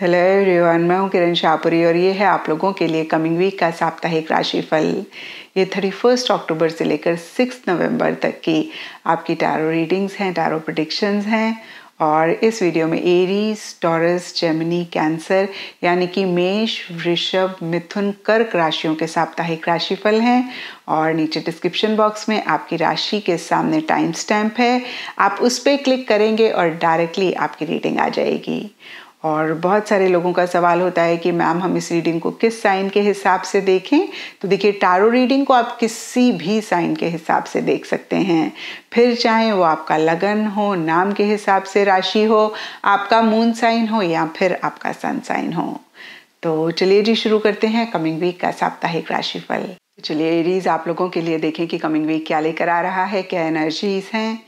hello everyone मैं हूं किरण शाहपुरी और ये है आप लोगों के लिए कमिंग वीक का साप्ताहिक राशिफल ये थर्टी फर्स्ट अक्टूबर से लेकर सिक्स नवंबर तक की आपकी टैरो रीडिंग्स हैं टैरो प्रडिक्शंस हैं और इस वीडियो में एरीज टॉरस जेमिनी कैंसर यानी कि मेष वृषभ मिथुन कर्क राशियों के साप्ताहिक राशिफल हैं और नीचे डिस्क्रिप्शन बॉक्स में आपकी राशि के सामने टाइम स्टैम्प है आप उस पर क्लिक करेंगे और डायरेक्टली आपकी रीडिंग आ जाएगी और बहुत सारे लोगों का सवाल होता है कि मैम हम इस रीडिंग को किस साइन के हिसाब से देखें तो देखिए टारो रीडिंग को आप किसी भी साइन के हिसाब से देख सकते हैं फिर चाहे वो आपका लगन हो नाम के हिसाब से राशि हो आपका मून साइन हो या फिर आपका सन साइन हो तो चलिए जी शुरू करते हैं कमिंग वीक का साप्ताहिक राशिफल चलिए एरीज आप लोगों के लिए देखें कि कमिंग वीक क्या लेकर आ रहा है क्या एनर्जीज हैं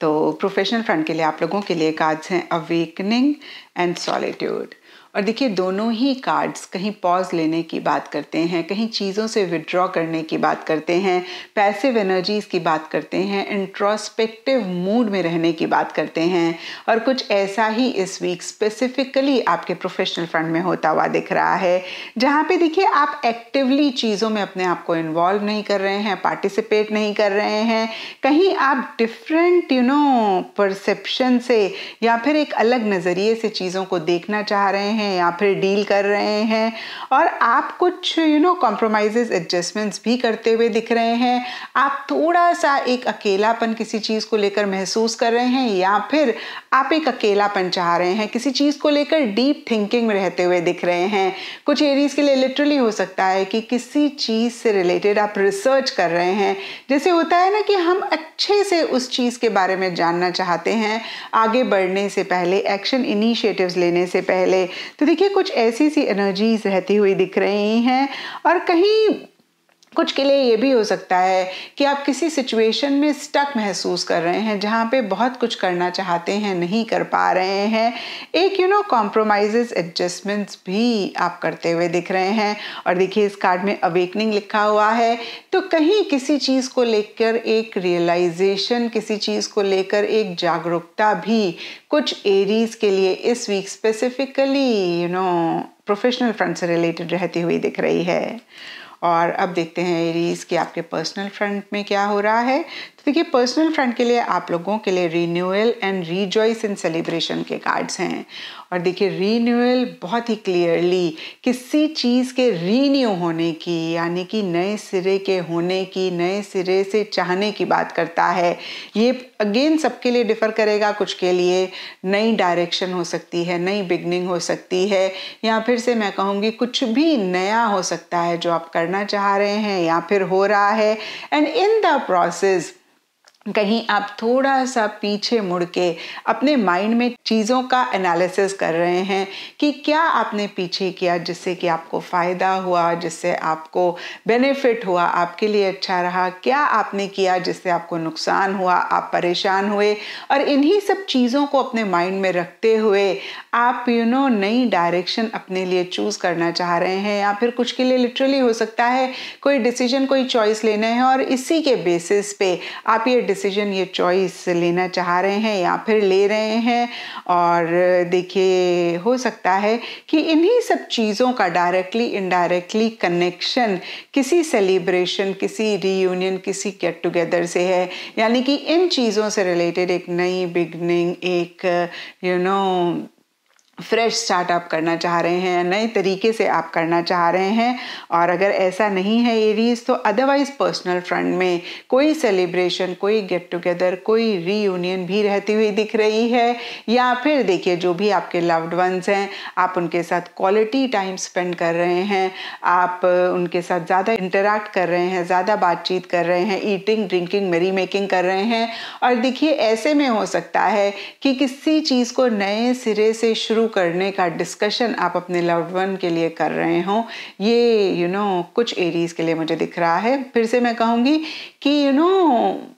तो प्रोफेशनल फ्रंट के लिए आप लोगों के लिए कार्ड्स हैं अवेकनिंग एंड सॉलिट्यूड और देखिए दोनों ही कार्ड्स कहीं पॉज लेने की बात करते हैं कहीं चीज़ों से विड्रॉ करने की बात करते हैं पैसिव एनर्जीज़ की बात करते हैं इंट्रोस्पेक्टिव मूड में रहने की बात करते हैं और कुछ ऐसा ही इस वीक स्पेसिफिकली आपके प्रोफेशनल फंड में होता हुआ दिख रहा है जहाँ पे देखिए आप एक्टिवली चीज़ों में अपने आप को इन्वॉल्व नहीं कर रहे हैं पार्टिसिपेट नहीं कर रहे हैं कहीं आप डिफरेंट यू नो परसेप्शन से या फिर एक अलग नज़रिए से चीज़ों को देखना चाह रहे हैं हैं या फिर डील कर रहे हैं और आप कुछ यू नो कॉम्प्रोमाइज़ एडजस्टमेंट्स भी करते हुए दिख रहे हैं आप थोड़ा सा एक अकेलापन किसी चीज़ को लेकर महसूस कर रहे हैं या फिर आप एक अकेलापन चाह रहे हैं किसी चीज़ को लेकर डीप थिंकिंग में रहते हुए दिख रहे हैं कुछ एरीज के लिए लिटरली हो सकता है कि किसी चीज़ से रिलेटेड आप रिसर्च कर रहे हैं जैसे होता है ना कि हम अच्छे से उस चीज़ के बारे में जानना चाहते हैं आगे बढ़ने से पहले एक्शन इनिशिएटिव्स लेने से पहले तो देखिए कुछ ऐसी सी एनर्जीज रहती हुई दिख रही हैं और कहीं कुछ के लिए ये भी हो सकता है कि आप किसी सिचुएशन में स्टक महसूस कर रहे हैं जहाँ पे बहुत कुछ करना चाहते हैं नहीं कर पा रहे हैं एक यू नो कॉम्प्रोमाइज एडजस्टमेंट्स भी आप करते हुए दिख रहे हैं और देखिए इस कार्ड में अवेकनिंग लिखा हुआ है तो कहीं किसी चीज़ को लेकर एक रियलाइजेशन किसी चीज़ को लेकर एक जागरूकता भी कुछ एरीज के लिए इस week specifically you know professional front से रिलेटेड रहती हुई दिख रही है और अब देखते हैं एरीज कि आपके पर्सनल फ्रंट में क्या हो रहा है देखिए पर्सनल फ्रंट के लिए आप लोगों के लिए renewal and rejoice in celebration के कार्ड्स हैं और देखिए रीन्यूअल बहुत ही क्लियरली किसी चीज़ के रीन्यू होने की यानी कि नए सिरे के होने की नए सिरे से चाहने की बात करता है ये अगेन सबके लिए डिफ़र करेगा कुछ के लिए नई डायरेक्शन हो सकती है नई बिगनिंग हो सकती है या फिर से मैं कहूँगी कुछ भी नया हो सकता है जो आप करना चाह रहे हैं या फिर हो रहा है एंड इन द प्रोसेस कहीं आप थोड़ा सा पीछे मुड़ के अपने माइंड में चीज़ों का एनालिसिस कर रहे हैं कि क्या आपने पीछे किया जिससे कि आपको फ़ायदा हुआ जिससे आपको बेनिफिट हुआ आपके लिए अच्छा रहा क्या आपने किया जिससे आपको नुकसान हुआ आप परेशान हुए और इन्हीं सब चीज़ों को अपने माइंड में रखते हुए आप यू नो नई डायरेक्शन अपने लिए चूज़ करना चाह रहे हैं या फिर कुछ के लिए लिटरली हो सकता है कोई डिसीजन कोई चॉइस लेना है और इसी के बेसिस पे आप ये डिसीजन ये चॉइस लेना चाह रहे हैं या फिर ले रहे हैं और देखिए हो सकता है कि इन्हीं सब चीज़ों का डायरेक्टली इनडायरेक्टली कनेक्शन किसी सेलिब्रेशन किसी रीयूनियन किसी गेट टुगेदर से है यानी कि इन चीज़ों से रिलेटेड एक नई बिगनिंग एक you you know know, fresh start आप करना चाह रहे हैं नए तरीके से आप करना चाह रहे हैं और अगर ऐसा नहीं है एरीज तो अदरवाइज़ पर्सनल फ्रंट में कोई सेलिब्रेशन कोई गेट टुगेदर कोई रीयूनियन भी रहती हुई दिख रही है या फिर देखिए जो भी आपके लव्ड वंस हैं आप उनके साथ क्वालिटी टाइम स्पेंड कर रहे हैं आप उनके साथ ज़्यादा इंटरेक्ट कर रहे हैं ज़्यादा बातचीत कर रहे हैं ईटिंग ड्रिंकिंग मेरी मेकिंग कर रहे हैं और देखिए ऐसे में हो सकता है कि किसी चीज़ को नए सिरे से शुरू करने का डिस्कशन आप अपने लव्ड वन के लिए कर रहे हो ये यू you नो know, कुछ एरीज के लिए मुझे दिख रहा है फिर से मैं कहूँगी कि यू you नो know,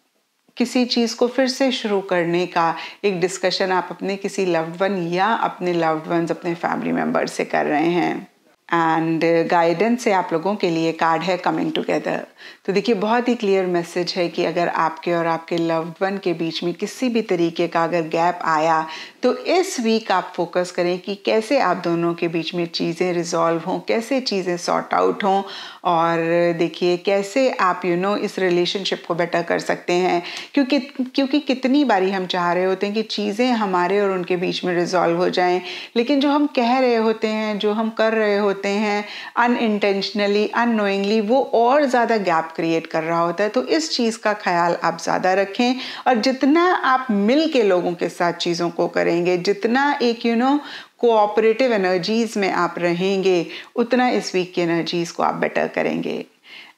किसी चीज़ को फिर से शुरू करने का एक डिस्कशन आप अपने किसी लव्ड वन या अपने लव्ड वंस अपने फैमिली मेम्बर से कर रहे हैं एंड गाइडेंस uh, से आप लोगों के लिए कार्ड है कमिंग टुगेदर तो देखिए बहुत ही क्लियर मैसेज है कि अगर आपके और आपके लव्ड वन के बीच में किसी भी तरीके का अगर गैप आया तो इस वीक आप फोकस करें कि कैसे आप दोनों के बीच में चीज़ें रिजॉल्व हों कैसे चीज़ें सॉर्ट आउट हों और देखिए कैसे आप यू you नो know, इस रिलेशनशिप को बेटर कर सकते हैं क्योंकि क्योंकि कितनी बारी हम चाह रहे होते हैं कि चीज़ें हमारे और उनके बीच में रिजॉल्व हो जाएं लेकिन जो हम कह रहे होते हैं जो हम कर रहे होते होते हैं अन अनोइंगली वो और ज़्यादा गैप क्रिएट कर रहा होता है तो इस चीज़ का ख्याल आप ज़्यादा रखें और जितना आप मिल के लोगों के साथ चीज़ों को करेंगे जितना एक यू नो कोऑपरेटिव एनर्जीज़ में आप रहेंगे उतना इस वीक की एनर्जीज़ को आप बेटर करेंगे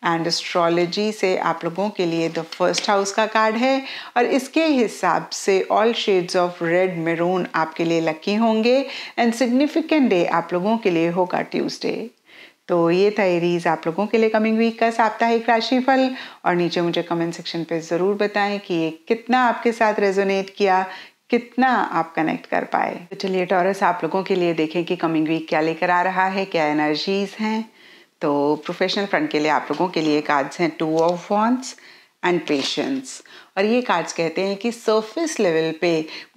एंड एस्ट्रोलॉजी से आप लोगों के लिए द फर्स्ट हाउस का कार्ड है और इसके हिसाब से all shades of red maroon आपके लिए लकी होंगे एंड सिग्निफिकेंट डे आप लोगों के लिए होगा ट्यूसडे तो ये था एरीज आप लोगों के लिए कमिंग वीक का साप्ताहिक राशिफल और नीचे मुझे कमेंट सेक्शन पे ज़रूर बताएं कि ये कितना आपके साथ रेजोनेट किया कितना आप कनेक्ट कर पाए तो चलिए टॉरस आप लोगों के लिए देखें कि कमिंग वीक क्या लेकर आ रहा है क्या एनर्जीज हैं तो प्रोफेशनल फ्रंट के लिए आप लोगों के लिए कार्ड्स हैं two of wands and patience और ये कार्ड्स कहते हैं कि सरफेस लेवल पे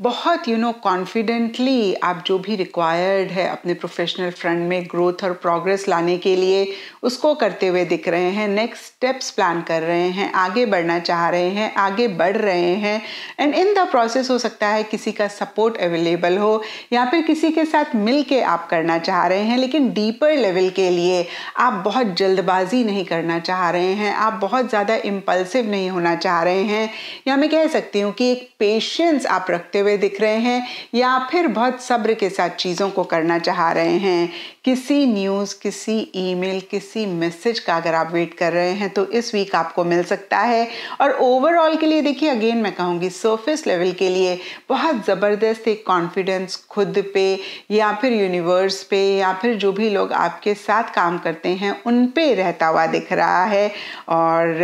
बहुत यू नो कॉन्फिडेंटली आप जो भी रिक्वायर्ड है अपने प्रोफेशनल फ्रंट में ग्रोथ और प्रोग्रेस लाने के लिए उसको करते हुए दिख रहे हैं नेक्स्ट स्टेप्स प्लान कर रहे हैं आगे बढ़ना चाह रहे हैं आगे बढ़ रहे हैं एंड इन द प्रोसेस हो सकता है किसी का सपोर्ट अवेलेबल हो या फिर किसी के साथ मिल के आप करना चाह रहे हैं लेकिन डीपर लेवल के लिए आप बहुत जल्दबाजी नहीं करना चाह रहे हैं आप बहुत ज़्यादा इम्पल्सिव नहीं होना चाह रहे हैं या मैं कह सकती हूँ कि एक पेशेंस आप रखते हुए दिख रहे हैं या फिर बहुत सब्र के साथ चीज़ों को करना चाह रहे हैं किसी न्यूज़ किसी ईमेल किसी मैसेज का अगर आप वेट कर रहे हैं तो इस वीक आपको मिल सकता है और ओवरऑल के लिए देखिए अगेन मैं कहूँगी सर्फिस लेवल के लिए बहुत ज़बरदस्त एक कॉन्फिडेंस खुद पे या फिर यूनिवर्स पे या फिर जो भी लोग आपके साथ काम करते हैं उन पे रहता हुआ दिख रहा है और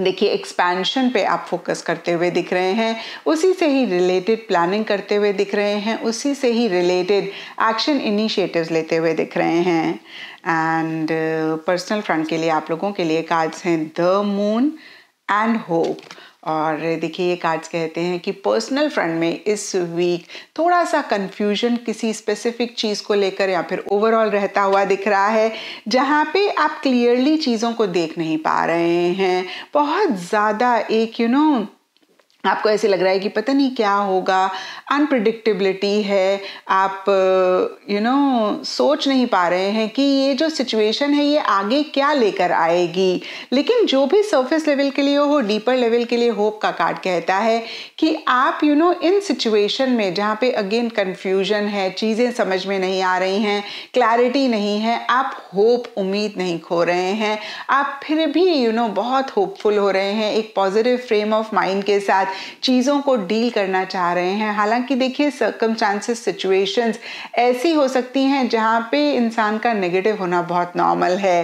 देखिए एक्सपेंशन पे आप फोकस करते हुए दिख रहे हैं उसी से ही रिलेटेड प्लानिंग करते हुए दिख रहे हैं उसी से ही रिलेटेड एक्शन इनिशिएटिव्स लेते हुए दिख रहे हैं एंड पर्सनल फ्रंट के लिए आप लोगों के लिए कार्ड्स हैं द मून एंड होप और देखिए ये कार्ड्स कहते हैं कि पर्सनल फ्रंट में इस वीक थोड़ा सा कन्फ्यूजन किसी स्पेसिफिक चीज़ को लेकर या फिर ओवरऑल रहता हुआ दिख रहा है जहाँ पे आप क्लियरली चीज़ों को देख नहीं पा रहे हैं बहुत ज़्यादा एक यू you नो know, आपको ऐसे लग रहा है कि पता नहीं क्या होगा अनप्रडिक्टेबिलिटी है आप you uh, you know know, सोच नहीं पा रहे हैं कि ये जो सिचुएशन है ये आगे क्या लेकर आएगी लेकिन जो भी सरफेस लेवल के लिए हो डीपर लेवल के लिए होप का कार्ड कहता है कि आप यू you नो know, इन सिचुएशन में जहाँ पे अगेन कन्फ्यूजन है चीज़ें समझ में नहीं आ रही हैं क्लैरिटी नहीं है आप होप उम्मीद नहीं खो रहे हैं आप फिर भी यू you नो know, बहुत होपफुल हो रहे हैं एक पॉजिटिव फ्रेम ऑफ माइंड के साथ चीज़ों को डील करना चाह रहे हैं हालांकि देखिए चांसेस सिचुएशंस ऐसी हो सकती हैं जहाँ पे इंसान का नेगेटिव होना बहुत नॉर्मल है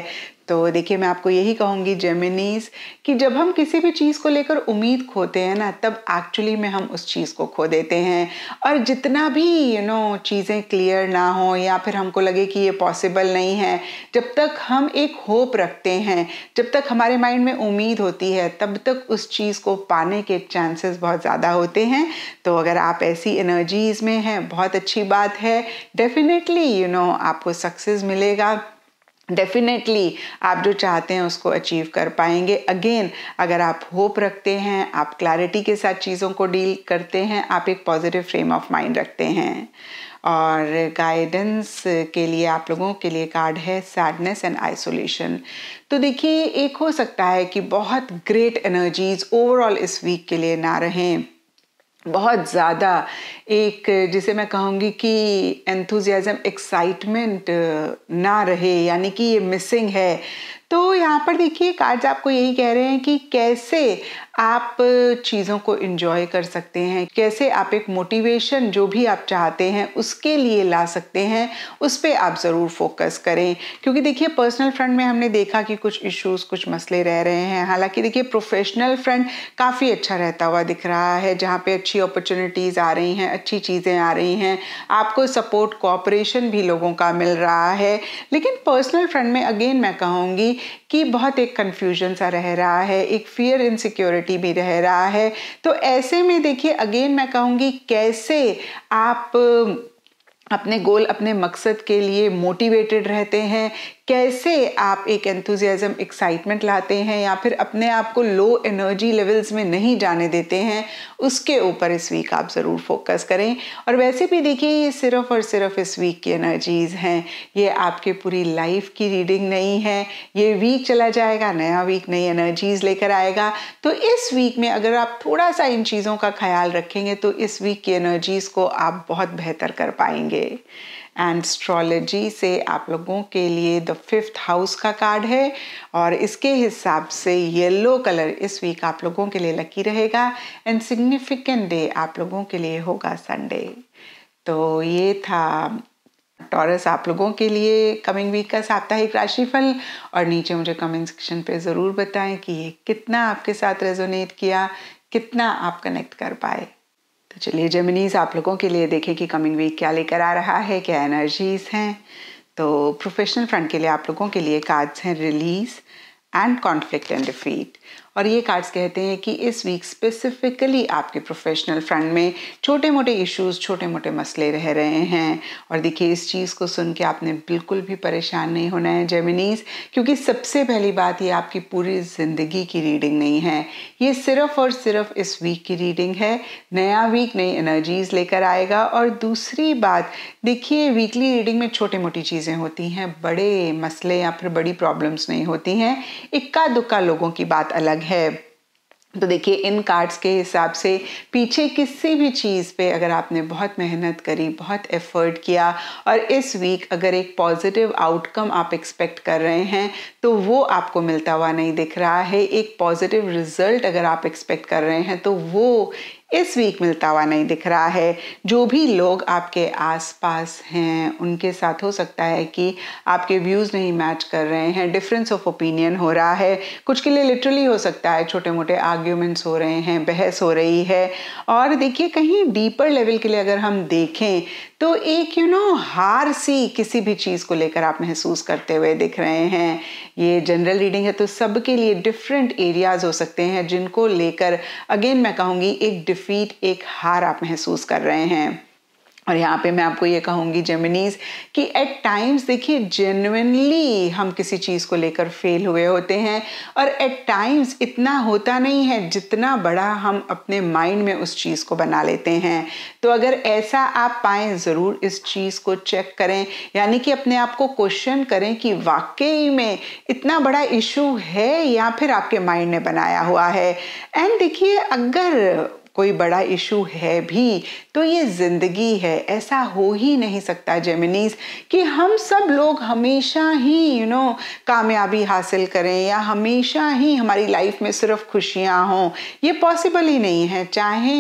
तो देखिए मैं आपको यही कहूँगी जेमिनीज कि जब हम किसी भी चीज़ को लेकर उम्मीद खोते हैं ना तब एक्चुअली में हम उस चीज़ को खो देते हैं और जितना भी यू you नो know, चीज़ें क्लियर ना हो या फिर हमको लगे कि ये पॉसिबल नहीं है जब तक हम एक होप रखते हैं जब तक हमारे माइंड में उम्मीद होती है तब तक उस चीज़ को पाने के चांसेस बहुत ज़्यादा होते हैं तो अगर आप ऐसी एनर्जीज़ में हैं बहुत अच्छी बात है डेफिनेटली यू नो आपको सक्सेस मिलेगा डेफिनेटली आप जो चाहते हैं उसको अचीव कर पाएंगे अगेन अगर आप होप रखते हैं आप क्लैरिटी के साथ चीज़ों को डील करते हैं आप एक पॉजिटिव फ्रेम ऑफ माइंड रखते हैं और गाइडेंस के लिए आप लोगों के लिए कार्ड है सैडनेस एंड आइसोलेशन तो देखिए एक हो सकता है कि बहुत ग्रेट एनर्जीज ओवरऑल इस वीक के लिए ना रहें बहुत ज़्यादा एक जिसे मैं कहूँगी कि एंथुजियाज़म एक्साइटमेंट ना रहे यानी कि ये मिसिंग है तो यहाँ पर देखिए कार्ड्स आपको यही कह रहे हैं कि कैसे आप चीज़ों को इन्जॉय कर सकते हैं कैसे आप एक मोटिवेशन जो भी आप चाहते हैं उसके लिए ला सकते हैं उस पर आप ज़रूर फोकस करें क्योंकि देखिए पर्सनल फ्रंट में हमने देखा कि कुछ इश्यूज कुछ मसले रह रहे हैं हालांकि देखिए प्रोफेशनल फ्रंट काफ़ी अच्छा रहता हुआ दिख रहा है जहाँ पे अच्छी अपॉर्चुनिटीज़ आ रही हैं अच्छी चीज़ें आ रही हैं आपको सपोर्ट कोऑपरेशन भी लोगों का मिल रहा है लेकिन पर्सनल फ्रंट में अगेन मैं कहूँगी कि बहुत एक कन्फ्यूजन सा रह रहा है एक फियर इनसिक्योरिटी भी रह रहा है तो ऐसे में देखिए अगेन मैं कहूँगी कैसे आप अपने गोल अपने मकसद के लिए मोटिवेटेड रहते हैं कैसे आप एक एंथुजियाज़म एक्साइटमेंट लाते हैं या फिर अपने आप को लो एनर्जी लेवल्स में नहीं जाने देते हैं उसके ऊपर इस वीक आप ज़रूर फोकस करें और वैसे भी देखिए ये सिर्फ और सिर्फ इस वीक की एनर्जीज़ हैं ये आपके पूरी लाइफ की रीडिंग नहीं है ये वीक चला जाएगा नया वीक नई एनर्जीज़ लेकर आएगा तो इस वीक में अगर आप थोड़ा सा इन चीज़ों का ख्याल रखेंगे तो इस वीक की एनर्जीज़ को आप बहुत बेहतर कर पाएंगे एंड्स्ट्रोलॉजी से आप लोगों के लिए द फिफ्थ हाउस का कार्ड है और इसके हिसाब से येलो कलर इस वीक आप लोगों के लिए लकी रहेगा एंड सिग्निफिकेंट डे आप लोगों के लिए होगा संडे तो ये था टॉरस आप लोगों के लिए कमिंग वीक का साप्ताहिक राशिफल और नीचे मुझे कमेंट सेक्शन पे ज़रूर बताएं कि ये कितना आपके साथ रेजोनेट किया कितना आप कनेक्ट कर पाए चलिए जमिनीज आप लोगों के लिए देखें कि कमिंग वीक क्या लेकर आ रहा है क्या एनर्जीज हैं तो प्रोफेशनल फ्रंट के लिए आप लोगों के लिए कार्ड्स हैं release and conflict and defeat और ये कार्ड्स कहते हैं कि इस वीक स्पेसिफिकली आपके प्रोफेशनल फ्रंट में छोटे मोटे इश्यूज छोटे मोटे मसले रह रहे हैं और देखिए इस चीज़ को सुन के आपने बिल्कुल भी परेशान नहीं होना है जेमिनीज क्योंकि सबसे पहली बात ये आपकी पूरी ज़िंदगी की रीडिंग नहीं है ये सिर्फ और सिर्फ इस वीक की रीडिंग है नया वीक नई एनर्जीज लेकर आएगा और दूसरी बात देखिए वीकली रीडिंग में छोटी मोटी चीज़ें होती हैं बड़े मसले या फिर बड़ी प्रॉब्लम्स नहीं होती हैं इक्का दुक्का लोगों की बात अलग है है तो देखिए इन कार्ड्स के हिसाब से पीछे किसी भी चीज़ पे अगर आपने बहुत मेहनत करी बहुत एफर्ट किया और इस वीक अगर एक पॉजिटिव आउटकम आप एक्सपेक्ट कर रहे हैं तो वो आपको मिलता हुआ नहीं दिख रहा है एक पॉजिटिव रिजल्ट अगर आप एक्सपेक्ट कर रहे हैं तो वो इस वीक मिलता हुआ नहीं दिख रहा है जो भी लोग आपके आसपास हैं उनके साथ हो सकता है कि आपके व्यूज़ नहीं मैच कर रहे हैं डिफरेंस ऑफ ओपिनियन हो रहा है कुछ के लिए लिटरली हो सकता है छोटे मोटे आर्ग्यूमेंट्स हो रहे हैं बहस हो रही है और देखिए कहीं डीपर लेवल के लिए अगर हम देखें तो एक यू you नो know, हार सी किसी भी चीज़ को लेकर आप महसूस करते हुए दिख रहे हैं ये जनरल रीडिंग है तो सबके लिए डिफरेंट एरियाज़ हो सकते हैं जिनको लेकर अगेन मैं कहूँगी एक डिफीट एक हार आप महसूस कर रहे हैं और यहाँ पे मैं आपको ये कहूँगी जेमिनीज कि एट टाइम्स देखिए जेन्यनली हम किसी चीज़ को लेकर फेल हुए होते हैं और एट टाइम्स इतना होता नहीं है जितना बड़ा हम अपने माइंड में उस चीज़ को बना लेते हैं तो अगर ऐसा आप पाएँ ज़रूर इस चीज़ को चेक करें यानी कि अपने आप को क्वेश्चन करें कि वाकई में इतना बड़ा इशू है या फिर आपके माइंड ने बनाया हुआ है एंड देखिए अगर कोई बड़ा इशू है भी तो ये ज़िंदगी है ऐसा हो ही नहीं सकता जेमिनीज कि हम सब लोग हमेशा ही यू नो कामयाबी हासिल करें या हमेशा ही हमारी लाइफ में सिर्फ खुशियाँ हों ये पॉसिबल ही नहीं है चाहे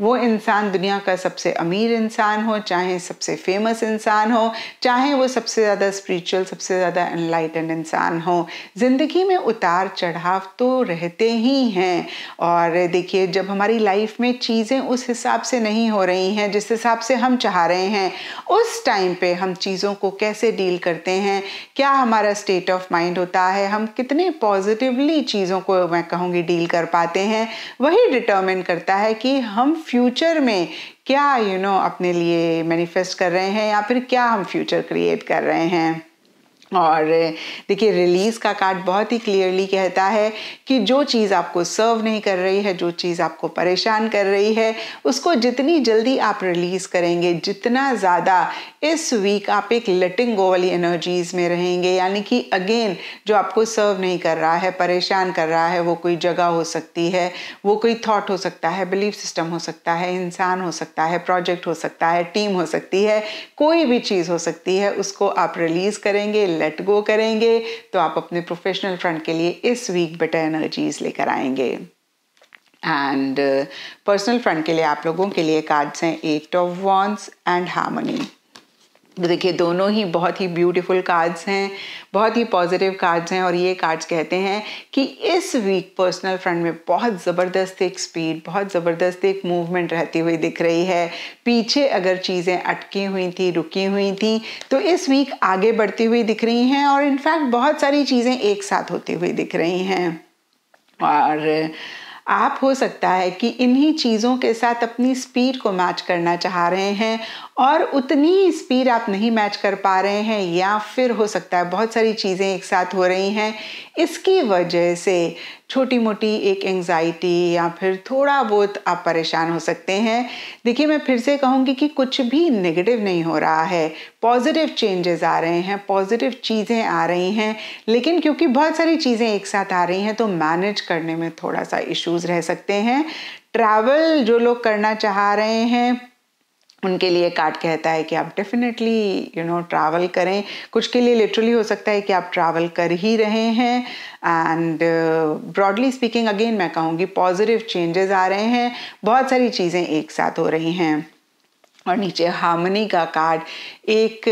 वो इंसान दुनिया का सबसे अमीर इंसान हो चाहे सबसे फेमस इंसान हो चाहे वो सबसे ज़्यादा स्पिरिचुअल सबसे ज़्यादा एनलाइटन इंसान हो ज़िंदगी में उतार चढ़ाव तो रहते ही हैं और देखिए जब हमारी लाइफ लाइफ में चीज़ें उस हिसाब से नहीं हो रही हैं जिस हिसाब से हम चाह रहे हैं उस टाइम पे हम चीज़ों को कैसे डील करते हैं क्या हमारा स्टेट ऑफ माइंड होता है हम कितने पॉजिटिवली चीज़ों को मैं कहूँगी डील कर पाते हैं वही डिटर्मिन करता है कि हम फ्यूचर में क्या यू you नो know, अपने लिए मैनिफेस्ट कर रहे हैं या फिर क्या हम फ्यूचर क्रिएट कर रहे हैं और देखिए रिलीज़ का कार्ड बहुत ही क्लियरली कहता है कि जो चीज़ आपको सर्व नहीं कर रही है जो चीज़ आपको परेशान कर रही है उसको जितनी जल्दी आप रिलीज़ करेंगे जितना ज़्यादा इस वीक आप एक लेटिंग गो वाली एनर्जीज़ में रहेंगे यानी कि अगेन जो आपको सर्व नहीं कर रहा है परेशान कर रहा है वो कोई जगह हो सकती है वो कोई थाट हो सकता है बिलीफ सिस्टम हो सकता है इंसान हो सकता है प्रोजेक्ट हो सकता है टीम हो सकती है कोई भी चीज़ हो सकती है उसको आप रिलीज़ करेंगे लेट गो करेंगे तो आप अपने प्रोफेशनल फ्रंट के लिए इस वीक बेटर एनर्जीज लेकर आएंगे एंड पर्सनल फ्रंट के लिए आप लोगों के लिए कार्ड्स हैं eight of wands and harmony तो देखिए दोनों ही बहुत ही ब्यूटीफुल कार्ड्स हैं बहुत ही पॉजिटिव कार्ड्स हैं और ये कार्ड्स कहते हैं कि इस वीक पर्सनल फ्रंट में बहुत ज़बरदस्त एक स्पीड बहुत ज़बरदस्त एक मूवमेंट रहती हुई दिख रही है पीछे अगर चीज़ें अटकी हुई थी रुकी हुई थी तो इस वीक आगे बढ़ती हुई दिख रही हैं और इनफैक्ट बहुत सारी चीज़ें एक साथ होती हुई दिख रही हैं और आप हो सकता है कि इन्हीं चीज़ों के साथ अपनी स्पीड को मैच करना चाह रहे हैं और उतनी स्पीड आप नहीं मैच कर पा रहे हैं या फिर हो सकता है बहुत सारी चीज़ें एक साथ हो रही हैं इसकी वजह से छोटी मोटी एक एंजाइटी या फिर थोड़ा बहुत आप परेशान हो सकते हैं देखिए मैं फिर से कहूँगी कि कुछ भी नेगेटिव नहीं हो रहा है पॉजिटिव चेंजेस आ रहे हैं पॉजिटिव चीज़ें आ रही हैं लेकिन क्योंकि बहुत सारी चीज़ें एक साथ आ रही हैं तो मैनेज करने में थोड़ा सा इश्यूज़ रह सकते हैं ट्रैवल जो लोग करना चाह रहे हैं उनके लिए कार्ड कहता है कि आप डेफिनेटली यू नो ट्रैवल करें कुछ के लिए लिटरली हो सकता है कि आप ट्रैवल कर ही रहे हैं एंड ब्रॉडली स्पीकिंग अगेन मैं कहूँगी पॉजिटिव चेंजेस आ रहे हैं बहुत सारी चीज़ें एक साथ हो रही हैं और नीचे हार्मनी का कार्ड एक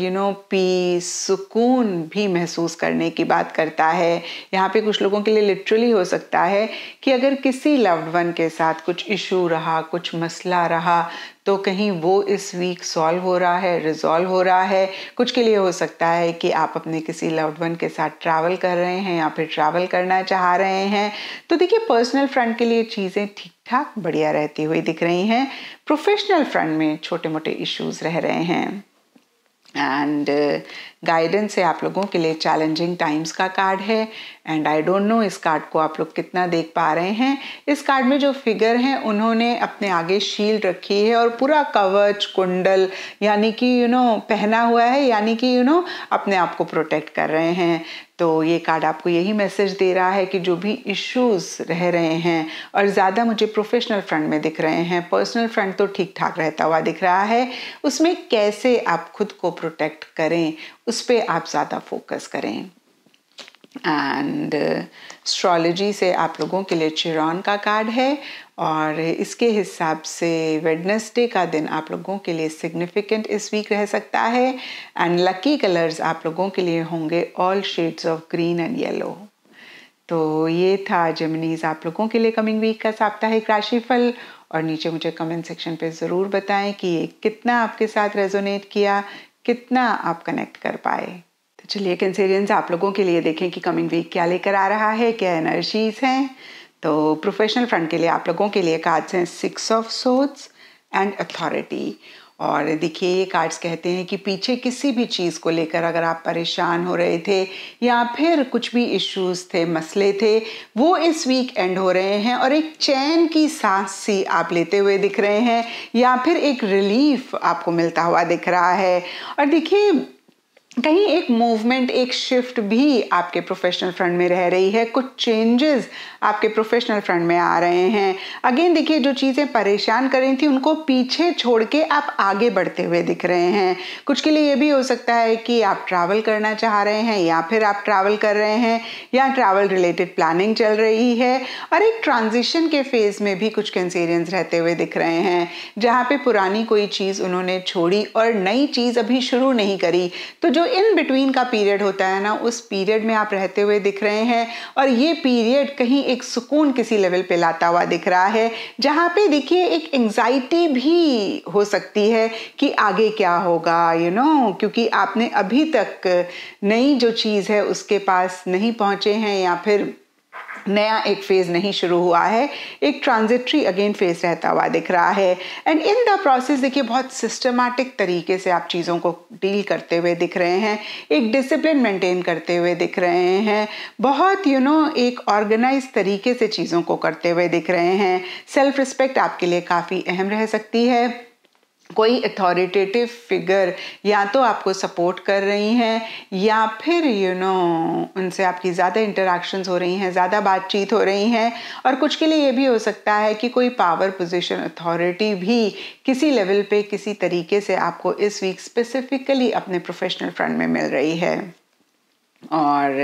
यू नो पीस सुकून भी महसूस करने की बात करता है यहाँ पे कुछ लोगों के लिए लिटरली हो सकता है कि अगर किसी लव्ड वन के साथ कुछ इशू रहा कुछ मसला रहा तो कहीं वो इस वीक सॉल्व हो रहा है रिजॉल्व हो रहा है कुछ के लिए हो सकता है कि आप अपने किसी लव्ड वन के साथ ट्रैवल कर रहे हैं या फिर ट्रैवल करना चाह रहे हैं तो देखिए पर्सनल फ्रंट के लिए चीज़ें ठीक ठाक बढ़िया रहती हुई दिख रही हैं प्रोफेशनल फ्रंट में छोटे मोटे इश्यूज रह रहे हैं एंड गाइडेंस है आप लोगों के लिए चैलेंजिंग टाइम्स का कार्ड है एंड आई डोंट नो इस कार्ड को आप लोग कितना देख पा रहे हैं इस कार्ड में जो फिगर हैं उन्होंने अपने आगे शील्ड रखी है और पूरा कवच कुंडल यानी कि यू नो पहना हुआ है यानी कि यू नो अपने आप को प्रोटेक्ट कर रहे हैं तो ये कार्ड आपको यही मैसेज दे रहा है कि जो भी इश्यूज रह रहे हैं और ज़्यादा मुझे प्रोफेशनल फ्रंट में दिख रहे हैं पर्सनल फ्रंट तो ठीक ठाक रहता हुआ दिख रहा है उसमें कैसे आप खुद को प्रोटेक्ट करें उस पर आप ज़्यादा फोकस करें एंड एस्ट्रोलॉजी uh, से आप लोगों के लिए चिरान का कार्ड है और इसके हिसाब से वेडनेसडे का दिन आप लोगों के लिए सिग्निफिकेंट इस वीक रह सकता है एंड लकी कलर्स आप लोगों के लिए होंगे all shades of green and yellow तो ये था जमनीज़ आप लोगों के लिए कमिंग वीक का साप्ताहिक राशिफल और नीचे मुझे कमेंट सेक्शन पे ज़रूर बताएं कि ये कितना आपके साथ रेजोनेट किया कितना आप कनेक्ट कर पाए चलिए कंसेरियंस आप लोगों के लिए देखें कि कमिंग वीक क्या लेकर आ रहा है क्या एनर्जीज हैं तो प्रोफेशनल फ्रंट के लिए आप लोगों के लिए कार्ड्स हैं six of swords and authority और देखिए ये कार्ड्स कहते हैं कि पीछे किसी भी चीज़ को लेकर अगर आप परेशान हो रहे थे या फिर कुछ भी इश्यूज थे मसले थे वो इस वीक एंड हो रहे हैं और एक चैन की सांस सी आप लेते हुए दिख रहे हैं या फिर एक रिलीफ आपको मिलता हुआ दिख रहा है और देखिए कहीं एक मूवमेंट एक शिफ्ट भी आपके प्रोफेशनल फ्रंट में रह रही है कुछ चेंजेस आपके प्रोफेशनल फ्रंट में आ रहे हैं अगेन देखिए जो चीज़ें परेशान कर रही थी उनको पीछे छोड़ के आप आगे बढ़ते हुए दिख रहे हैं कुछ के लिए ये भी हो सकता है कि आप ट्रैवल करना चाह रहे हैं या फिर आप ट्रैवल कर रहे हैं या ट्रैवल रिलेटेड प्लानिंग चल रही है और एक ट्रांजिशन के फेज में भी कुछ कंसेरियंस रहते हुए दिख रहे हैं जहाँ पे पुरानी कोई चीज़ उन्होंने छोड़ी और नई चीज़ अभी शुरू नहीं करी तो जो इन बिटवीन का पीरियड होता है ना उस पीरियड में आप रहते हुए दिख रहे हैं और ये पीरियड कहीं एक सुकून किसी लेवल पे लाता हुआ दिख रहा है जहाँ पे देखिए एक एंग्जाइटी भी हो सकती है कि आगे क्या होगा यू नो क्योंकि आपने अभी तक नई जो चीज़ है उसके पास नहीं पहुँचे हैं या फिर नया एक फेज नहीं शुरू हुआ है एक ट्रांजिटरी अगेन फेज रहता हुआ दिख रहा है एंड इन द प्रोसेस देखिए बहुत सिस्टमैटिक तरीके से आप चीज़ों को डील करते हुए दिख रहे हैं एक डिसिप्लिन मेंटेन करते हुए दिख रहे हैं बहुत यू you नो know, एक ऑर्गेनाइज तरीके से चीज़ों को करते हुए दिख रहे हैं सेल्फ रिस्पेक्ट आपके लिए काफ़ी अहम रह सकती है कोई अथॉरिटेटिव फिगर या तो आपको सपोर्ट कर रही हैं या फिर यू you नो know, उनसे आपकी ज़्यादा इंटरेक्शंस हो रही हैं ज़्यादा बातचीत हो रही हैं और कुछ के लिए ये भी हो सकता है कि कोई पावर पोजीशन अथॉरिटी भी किसी लेवल पे किसी तरीके से आपको इस वीक स्पेसिफिकली अपने प्रोफेशनल फ्रंट में मिल रही है और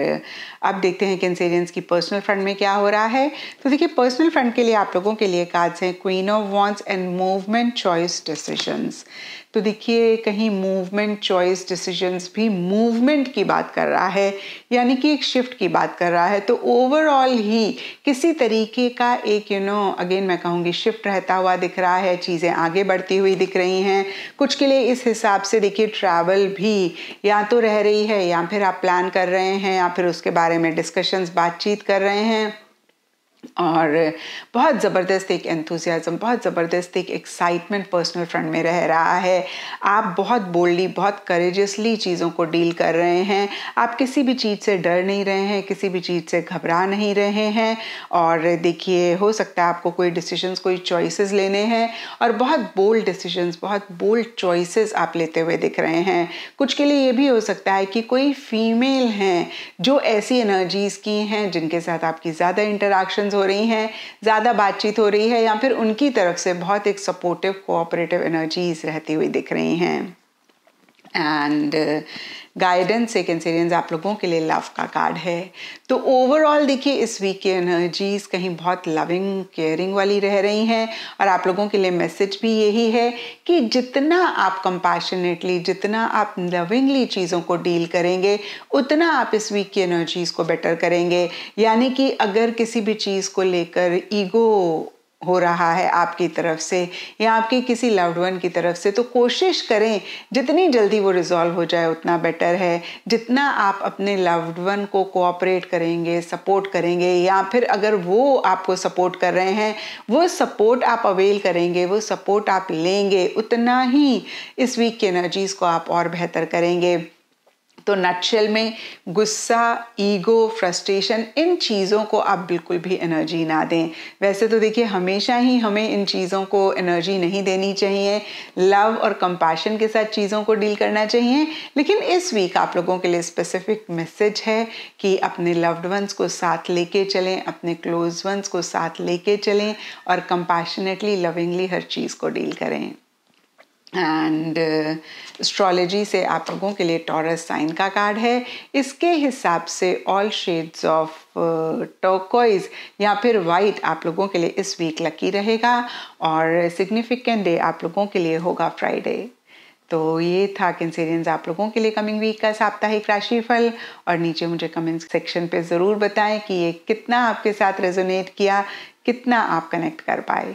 अब देखते हैं कैंसेरियंस की पर्सनल फ्रंट में क्या हो रहा है तो देखिए पर्सनल फ्रंट के लिए आप लोगों के लिए कार्ड्स हैं queen of wands and movement choice decisions तो देखिए कहीं मूवमेंट चॉइस डिसीजंस भी मूवमेंट की बात कर रहा है यानी कि एक शिफ्ट की बात कर रहा है तो ओवरऑल ही किसी तरीके का एक यू नो अगेन मैं कहूँगी शिफ्ट रहता हुआ दिख रहा है चीज़ें आगे बढ़ती हुई दिख रही हैं कुछ के लिए इस हिसाब से देखिए ट्रैवल भी या तो रह रही है या फिर आप प्लान कर रहे हैं या फिर उसके बारे में डिस्कशंस बातचीत कर रहे हैं और बहुत ज़बरदस्त एक एंथुजियाज़म बहुत ज़बरदस्त एक एक्साइटमेंट पर्सनल फ्रंट में रह रहा है आप बहुत बोल्डली बहुत करेजसली चीज़ों को डील कर रहे हैं आप किसी भी चीज़ से डर नहीं रहे हैं किसी भी चीज़ से घबरा नहीं रहे हैं और देखिए हो सकता है आपको कोई डिसीजंस कोई चॉइसेस लेने हैं और बहुत बोल्ड डिसीजंस बहुत बोल्ड चॉइसेस आप लेते हुए दिख रहे हैं कुछ के लिए ये भी हो सकता है कि कोई फीमेल हैं जो ऐसी एनर्जीज़ की हैं जिनके साथ आपकी ज़्यादा इंटरेक्शन डिस्कशंस हो रही हैं ज़्यादा बातचीत हो रही है या फिर उनकी तरफ से बहुत एक सपोर्टिव कोऑपरेटिव एनर्जीज रहती हुई दिख रही हैं एंड गाइडेंस एक एनसेरियंस आप लोगों के लिए लव का कार्ड है तो ओवरऑल देखिए इस वीक की एनर्जीज कहीं बहुत लविंग केयरिंग वाली रह रही हैं और आप लोगों के लिए मैसेज भी यही है कि जितना आप कंपैशनेटली जितना आप लविंगली चीज़ों को डील करेंगे उतना आप इस वीक की एनर्जीज को बेटर करेंगे यानी कि अगर किसी भी चीज़ को लेकर ईगो हो रहा है आपकी तरफ से या आपके किसी लव्ड वन की तरफ से तो कोशिश करें जितनी जल्दी वो रिजॉल्व हो जाए उतना बेटर है जितना आप अपने लव्ड वन को कोऑपरेट करेंगे सपोर्ट करेंगे या फिर अगर वो आपको सपोर्ट कर रहे हैं वो सपोर्ट आप अवेल करेंगे वो सपोर्ट आप लेंगे उतना ही इस वीक की एनर्जीज़ को आप और बेहतर करेंगे तो नटशेल में गुस्सा ईगो फ्रस्ट्रेशन इन चीज़ों को आप बिल्कुल भी एनर्जी ना दें वैसे तो देखिए हमेशा ही हमें इन चीज़ों को एनर्जी नहीं देनी चाहिए लव और कंपैशन के साथ चीज़ों को डील करना चाहिए लेकिन इस वीक आप लोगों के लिए स्पेसिफिक मैसेज है कि अपने लव्ड वंस को साथ लेके चलें अपने क्लोज वंस को साथ लेके चलें और कंपैशनेटली लविंगली हर चीज़ को डील करें एंड एस्ट्रोलॉजी uh, से आप लोगों के लिए टॉरस साइन का कार्ड है इसके हिसाब से ऑल शेड्स ऑफ टोकोइज या फिर वाइट आप लोगों के लिए इस वीक लकी रहेगा और सिग्निफिकेंट डे आप लोगों के लिए होगा फ्राइडे तो ये था किन्सेरियंस आप लोगों के लिए कमिंग वीक का साप्ताहिक राशिफल और नीचे मुझे कमेंट सेक्शन पे ज़रूर बताएं कि ये कितना आपके साथ रेजोनेट किया कितना आप कनेक्ट कर पाए